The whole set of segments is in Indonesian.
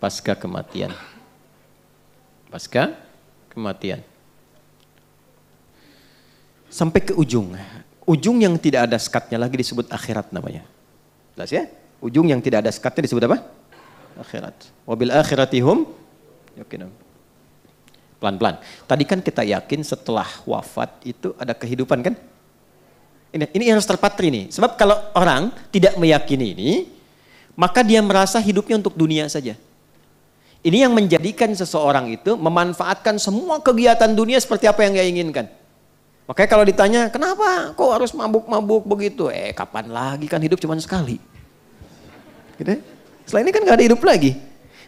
pasca kematian. Pasca kematian. Sampai ke ujung. Ujung yang tidak ada skatnya lagi disebut akhirat namanya. Jelas ya? Ujung yang tidak ada skatnya disebut apa? Akhirat. Wabil akhiratihum Pelan-pelan. Tadi kan kita yakin setelah wafat itu ada kehidupan kan? Ini, ini harus terpatri nih. Sebab kalau orang tidak meyakini ini, maka dia merasa hidupnya untuk dunia saja. Ini yang menjadikan seseorang itu memanfaatkan semua kegiatan dunia seperti apa yang dia inginkan. Makanya kalau ditanya, kenapa kok harus mabuk-mabuk begitu? Eh kapan lagi kan hidup cuma sekali. Gitu. Ya. Setelah ini kan gak ada hidup lagi.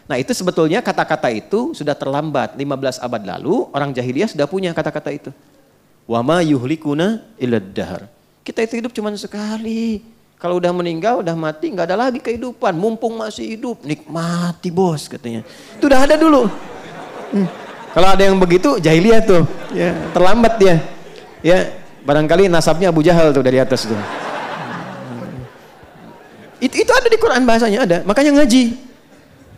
Nah itu sebetulnya kata-kata itu sudah terlambat. 15 abad lalu orang jahiliyah sudah punya kata-kata itu. Wama yuhlikuna illa Kita itu hidup cuma sekali. Kalau udah meninggal, udah mati, nggak ada lagi kehidupan. Mumpung masih hidup, nikmati bos katanya. Itu udah ada dulu. Hmm. Kalau ada yang begitu, jahiliyah tuh. Ya, terlambat dia. Ya, barangkali nasabnya Abu Jahal tuh dari atas tuh. Itu, itu ada di Quran bahasanya ada. Makanya ngaji.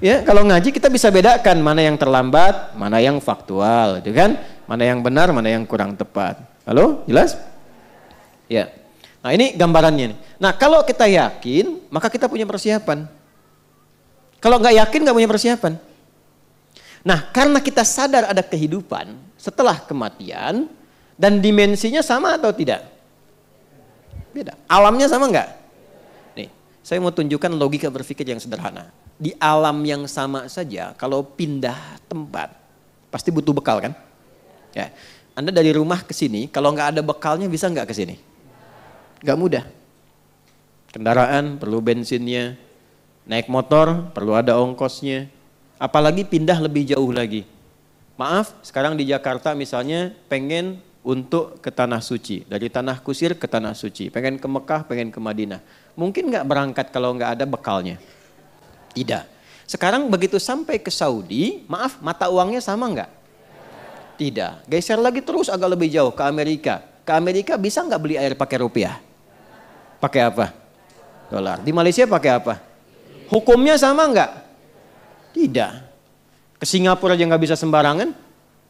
Ya, kalau ngaji kita bisa bedakan mana yang terlambat, mana yang faktual, gitu kan? Mana yang benar, mana yang kurang tepat. Halo, jelas? Ya. Nah ini gambarannya nih. Nah kalau kita yakin, maka kita punya persiapan. Kalau nggak yakin nggak punya persiapan. Nah karena kita sadar ada kehidupan setelah kematian dan dimensinya sama atau tidak? Beda. Alamnya sama nggak? Nih, saya mau tunjukkan logika berpikir yang sederhana. Di alam yang sama saja, kalau pindah tempat pasti butuh bekal kan? Ya. Anda dari rumah ke sini, kalau nggak ada bekalnya bisa nggak ke sini? Gak mudah. Kendaraan perlu bensinnya, naik motor perlu ada ongkosnya, apalagi pindah lebih jauh lagi. Maaf, sekarang di Jakarta misalnya pengen untuk ke Tanah Suci, dari Tanah Kusir ke Tanah Suci, pengen ke Mekah, pengen ke Madinah. Mungkin nggak berangkat kalau nggak ada bekalnya. Tidak. Sekarang begitu sampai ke Saudi, maaf mata uangnya sama nggak? Tidak. Geser lagi terus agak lebih jauh ke Amerika. Ke Amerika bisa nggak beli air pakai rupiah? pakai apa? Dolar. Di Malaysia pakai apa? Hukumnya sama enggak? Tidak. Ke Singapura aja nggak bisa sembarangan,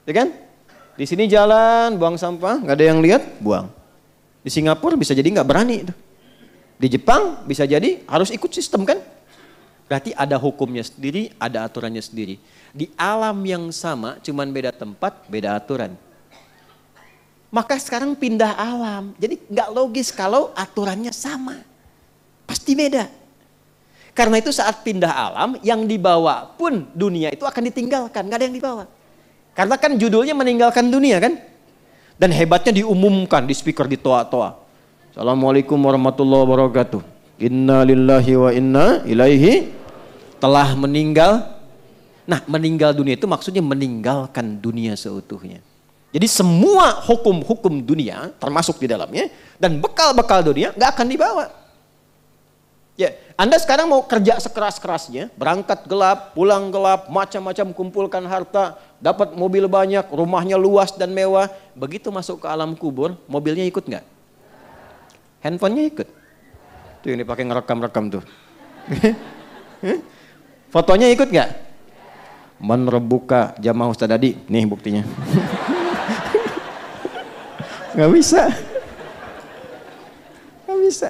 ya kan? Di sini jalan, buang sampah, nggak ada yang lihat, buang. Di Singapura bisa jadi enggak berani itu. Di Jepang bisa jadi harus ikut sistem kan? Berarti ada hukumnya sendiri, ada aturannya sendiri. Di alam yang sama, cuman beda tempat, beda aturan. Maka sekarang pindah alam. Jadi nggak logis kalau aturannya sama. Pasti beda. Karena itu saat pindah alam, yang dibawa pun dunia itu akan ditinggalkan. Gak ada yang dibawa. Karena kan judulnya meninggalkan dunia kan? Dan hebatnya diumumkan di speaker di toa-toa. Assalamualaikum warahmatullahi wabarakatuh. Inna lillahi wa inna ilaihi telah meninggal. Nah meninggal dunia itu maksudnya meninggalkan dunia seutuhnya. Jadi semua hukum-hukum dunia termasuk di dalamnya dan bekal-bekal dunia nggak akan dibawa. Ya, Anda sekarang mau kerja sekeras-kerasnya, berangkat gelap, pulang gelap, macam-macam kumpulkan harta, dapat mobil banyak, rumahnya luas dan mewah. Begitu masuk ke alam kubur, mobilnya ikut nggak? Handphonenya ikut. Tuh ini pakai ngerekam-rekam tuh. Fotonya ikut nggak? Menerbuka jamaah Ustadz Adi, nih buktinya. nggak bisa nggak bisa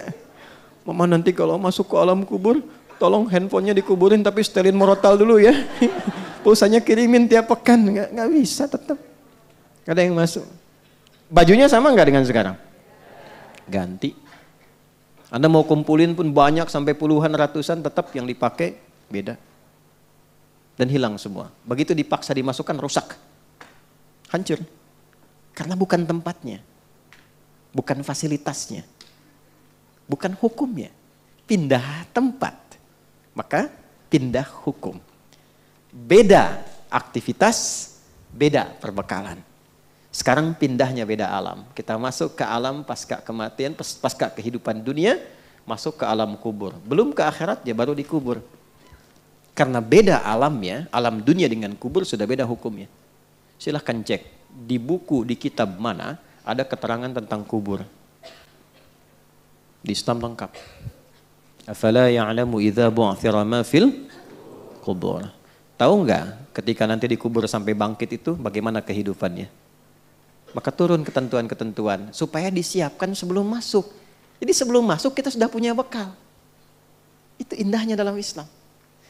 mama nanti kalau masuk ke alam kubur tolong handphonenya dikuburin tapi setelin morotal dulu ya pulsanya kirimin tiap pekan nggak nggak bisa tetap ada yang masuk bajunya sama nggak dengan sekarang ganti anda mau kumpulin pun banyak sampai puluhan ratusan tetap yang dipakai beda dan hilang semua begitu dipaksa dimasukkan rusak hancur karena bukan tempatnya bukan fasilitasnya, bukan hukumnya. Pindah tempat, maka pindah hukum. Beda aktivitas, beda perbekalan. Sekarang pindahnya beda alam. Kita masuk ke alam pasca kematian, pasca kehidupan dunia, masuk ke alam kubur. Belum ke akhirat, dia baru dikubur. Karena beda alamnya, alam dunia dengan kubur sudah beda hukumnya. Silahkan cek di buku, di kitab mana ada keterangan tentang kubur. Di Islam lengkap. Afala ya'lamu idza bu'thira ma fil kubur. Tahu nggak ketika nanti dikubur sampai bangkit itu bagaimana kehidupannya? Maka turun ketentuan-ketentuan supaya disiapkan sebelum masuk. Jadi sebelum masuk kita sudah punya bekal. Itu indahnya dalam Islam.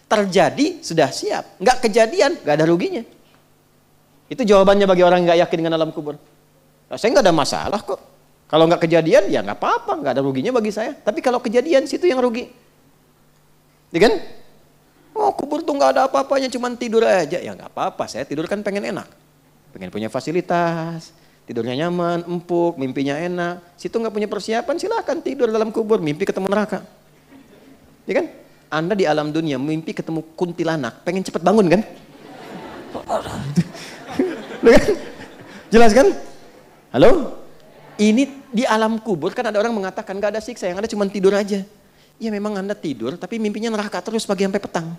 Terjadi sudah siap, nggak kejadian nggak ada ruginya. Itu jawabannya bagi orang nggak yakin dengan alam kubur. Nah, saya nggak ada masalah kok. Kalau nggak kejadian ya nggak apa-apa, nggak ada ruginya bagi saya. Tapi kalau kejadian situ yang rugi, ya kan? Oh kubur tuh nggak ada apa-apanya, cuma tidur aja. Ya nggak apa-apa, saya tidur kan pengen enak, pengen punya fasilitas, tidurnya nyaman, empuk, mimpinya enak. Situ nggak punya persiapan, silahkan tidur dalam kubur, mimpi ketemu neraka. Ya kan? Anda di alam dunia mimpi ketemu kuntilanak, pengen cepat bangun kan? Iya kan? Jelas kan? Halo? Ini di alam kubur kan ada orang mengatakan gak ada siksa, yang ada cuma tidur aja. Ya memang Anda tidur, tapi mimpinya neraka terus pagi sampai petang.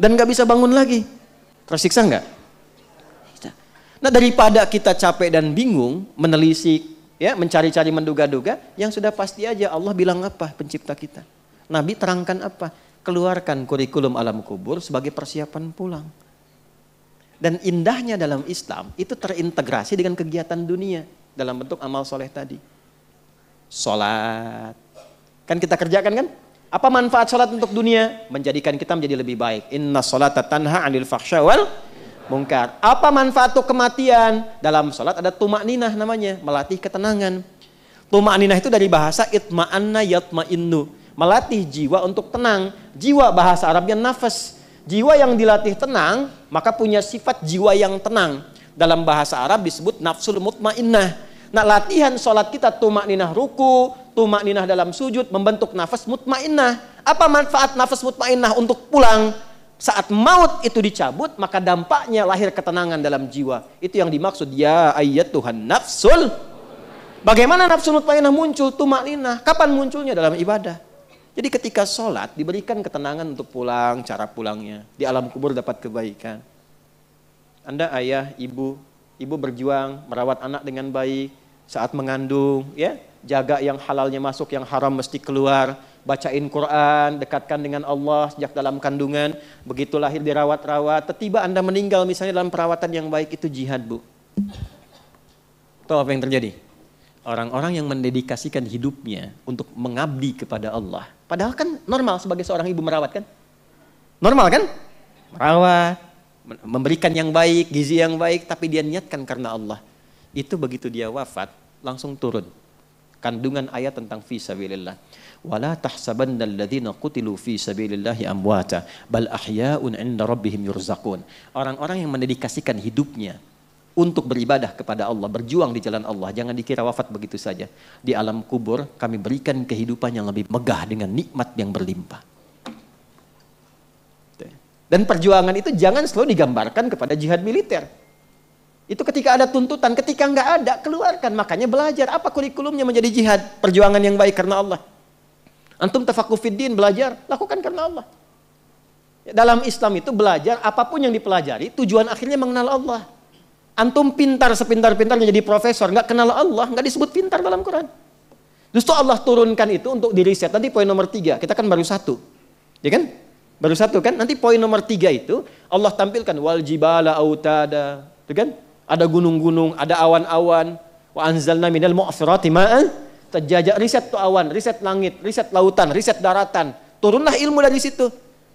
Dan gak bisa bangun lagi. Tersiksa gak? Nah daripada kita capek dan bingung, menelisik, ya mencari-cari menduga-duga, yang sudah pasti aja Allah bilang apa pencipta kita. Nabi terangkan apa? Keluarkan kurikulum alam kubur sebagai persiapan pulang. Dan indahnya dalam Islam itu terintegrasi dengan kegiatan dunia dalam bentuk amal soleh tadi. Sholat. Kan kita kerjakan kan? Apa manfaat sholat untuk dunia? Menjadikan kita menjadi lebih baik. Inna sholata tanha anil mungkar. Apa manfaat untuk kematian? Dalam sholat ada tumak ninah namanya, melatih ketenangan. Tumak ninah itu dari bahasa itma'anna yatma'innu. Melatih jiwa untuk tenang. Jiwa bahasa Arabnya nafas. Jiwa yang dilatih tenang, maka punya sifat jiwa yang tenang. Dalam bahasa Arab disebut nafsul mutmainnah. Nah latihan sholat kita tumak ninah ruku, tumak ninah dalam sujud, membentuk nafas mutmainnah. Apa manfaat nafas mutmainnah untuk pulang? Saat maut itu dicabut, maka dampaknya lahir ketenangan dalam jiwa. Itu yang dimaksud, ya ayat Tuhan nafsul. Bagaimana nafsul mutmainnah muncul? Tumak ninah. Kapan munculnya? Dalam ibadah. Jadi ketika sholat diberikan ketenangan untuk pulang, cara pulangnya. Di alam kubur dapat kebaikan. Anda ayah, ibu, ibu berjuang merawat anak dengan baik saat mengandung, ya. Jaga yang halalnya masuk, yang haram mesti keluar. Bacain Quran, dekatkan dengan Allah sejak dalam kandungan. Begitu lahir dirawat-rawat, tiba Anda meninggal misalnya dalam perawatan yang baik itu jihad, Bu. Tahu apa yang terjadi? Orang-orang yang mendedikasikan hidupnya untuk mengabdi kepada Allah. Padahal kan normal sebagai seorang ibu merawat kan? Normal kan? Merawat, memberikan yang baik, gizi yang baik, tapi dia niatkan karena Allah. Itu begitu dia wafat, langsung turun. Kandungan ayat tentang fi sabilillah. Wala tahsabanna qutilu fi sabilillahi amwata bal ahya'un 'inda rabbihim yurzaqun. Orang-orang yang mendedikasikan hidupnya untuk beribadah kepada Allah, berjuang di jalan Allah. Jangan dikira wafat begitu saja. Di alam kubur kami berikan kehidupan yang lebih megah dengan nikmat yang berlimpah. Dan perjuangan itu jangan selalu digambarkan kepada jihad militer. Itu ketika ada tuntutan, ketika nggak ada, keluarkan. Makanya belajar apa kurikulumnya menjadi jihad, perjuangan yang baik karena Allah. Antum tafakufiddin, belajar, lakukan karena Allah. Ya, dalam Islam itu belajar apapun yang dipelajari, tujuan akhirnya mengenal Allah. Antum pintar sepintar-pintarnya jadi profesor, nggak kenal Allah, nggak disebut pintar dalam Quran. Justru Allah turunkan itu untuk diriset. Tadi poin nomor tiga, kita kan baru satu. Ya kan? Baru satu kan? Nanti poin nomor tiga itu Allah tampilkan wal jibala autada. Itu kan? Ada gunung-gunung, ada awan-awan. Wa anzalna minal mu'asirati ma'an Terjajak Riset tuh awan, riset langit, riset lautan, riset daratan. Turunlah ilmu dari situ.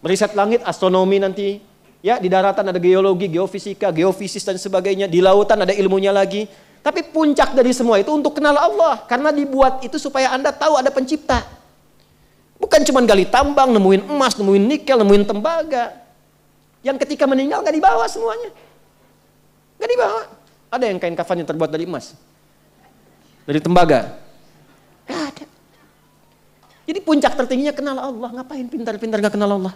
Riset langit, astronomi nanti. Ya, di daratan ada geologi, geofisika, geofisis dan sebagainya. Di lautan ada ilmunya lagi. Tapi puncak dari semua itu untuk kenal Allah. Karena dibuat itu supaya Anda tahu ada pencipta. Bukan cuma gali tambang, nemuin emas, nemuin nikel, nemuin tembaga. Yang ketika meninggal gak dibawa semuanya. Gak dibawa. Ada yang kain kafannya terbuat dari emas. Dari tembaga. Gak ada. Jadi puncak tertingginya kenal Allah. Ngapain pintar-pintar gak kenal Allah?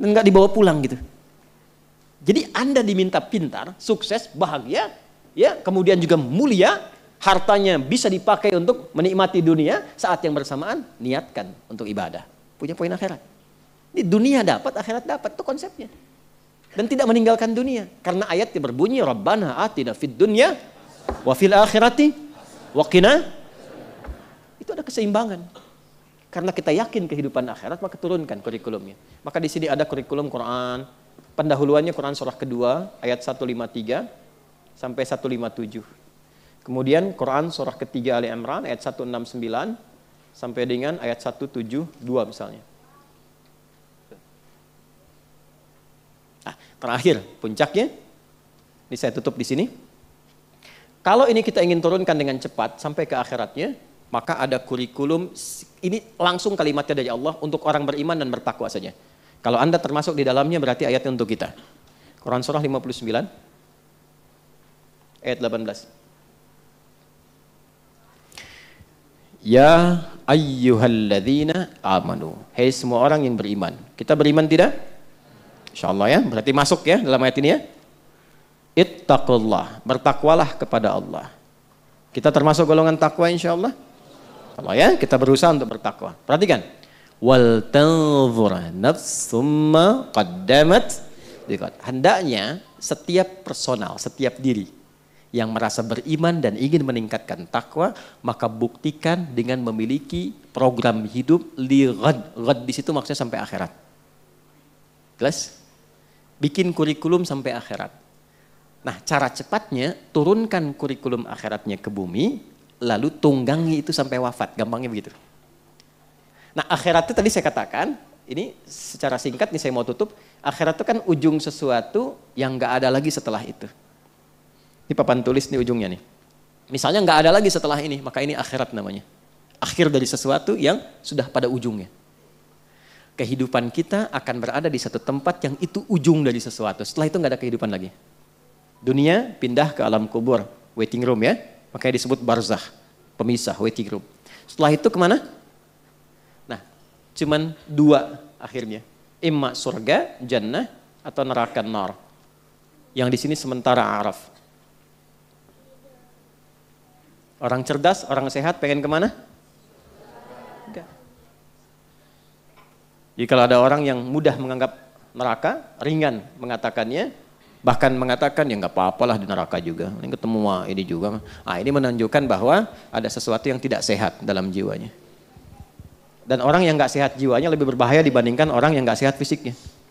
Dan gak dibawa pulang gitu. Jadi Anda diminta pintar, sukses, bahagia, ya, kemudian juga mulia, hartanya bisa dipakai untuk menikmati dunia, saat yang bersamaan niatkan untuk ibadah. Punya poin akhirat. di dunia dapat, akhirat dapat, itu konsepnya. Dan tidak meninggalkan dunia. Karena ayat yang berbunyi, Rabbana atina fid dunya wa fil akhirati wa qina. Itu ada keseimbangan. Karena kita yakin kehidupan akhirat, maka turunkan kurikulumnya. Maka di sini ada kurikulum Quran, pendahuluannya Quran surah kedua, ayat 153 sampai 157. Kemudian Quran surah ketiga Ali Imran ayat 169 sampai dengan ayat 172 misalnya. Nah, terakhir puncaknya ini saya tutup di sini. Kalau ini kita ingin turunkan dengan cepat sampai ke akhiratnya, maka ada kurikulum ini langsung kalimatnya dari Allah untuk orang beriman dan bertakwa saja. Kalau Anda termasuk di dalamnya berarti ayatnya untuk kita. Quran surah 59 ayat 18. Ya ayyuhalladzina amanu. Hei semua orang yang beriman. Kita beriman tidak? InsyaAllah ya. Berarti masuk ya dalam ayat ini ya. Ittaqullah. Bertakwalah kepada Allah. Kita termasuk golongan takwa insyaAllah. Allah ya, kita berusaha untuk bertakwa. Perhatikan. Wal tanzur nafsumma qaddamat. Hendaknya setiap personal, setiap diri yang merasa beriman dan ingin meningkatkan takwa, maka buktikan dengan memiliki program hidup li ghad. Ghad di situ maksudnya sampai akhirat. Jelas? Bikin kurikulum sampai akhirat. Nah, cara cepatnya turunkan kurikulum akhiratnya ke bumi, lalu tunggangi itu sampai wafat, gampangnya begitu. Nah, akhirat itu tadi saya katakan, ini secara singkat nih saya mau tutup, akhirat itu kan ujung sesuatu yang nggak ada lagi setelah itu. Ini papan tulis di ujungnya nih. Misalnya nggak ada lagi setelah ini, maka ini akhirat namanya. Akhir dari sesuatu yang sudah pada ujungnya. Kehidupan kita akan berada di satu tempat yang itu ujung dari sesuatu. Setelah itu nggak ada kehidupan lagi. Dunia pindah ke alam kubur, waiting room ya. Makanya disebut barzah, pemisah, waiting room. Setelah itu kemana? Nah, cuman dua akhirnya. Imma surga, jannah, atau neraka nar. Yang di sini sementara araf Orang cerdas, orang sehat pengen kemana? Enggak. Jadi kalau ada orang yang mudah menganggap neraka, ringan mengatakannya, bahkan mengatakan ya nggak apa-apalah di neraka juga, ini ketemu ini juga. Ah ini menunjukkan bahwa ada sesuatu yang tidak sehat dalam jiwanya. Dan orang yang nggak sehat jiwanya lebih berbahaya dibandingkan orang yang nggak sehat fisiknya.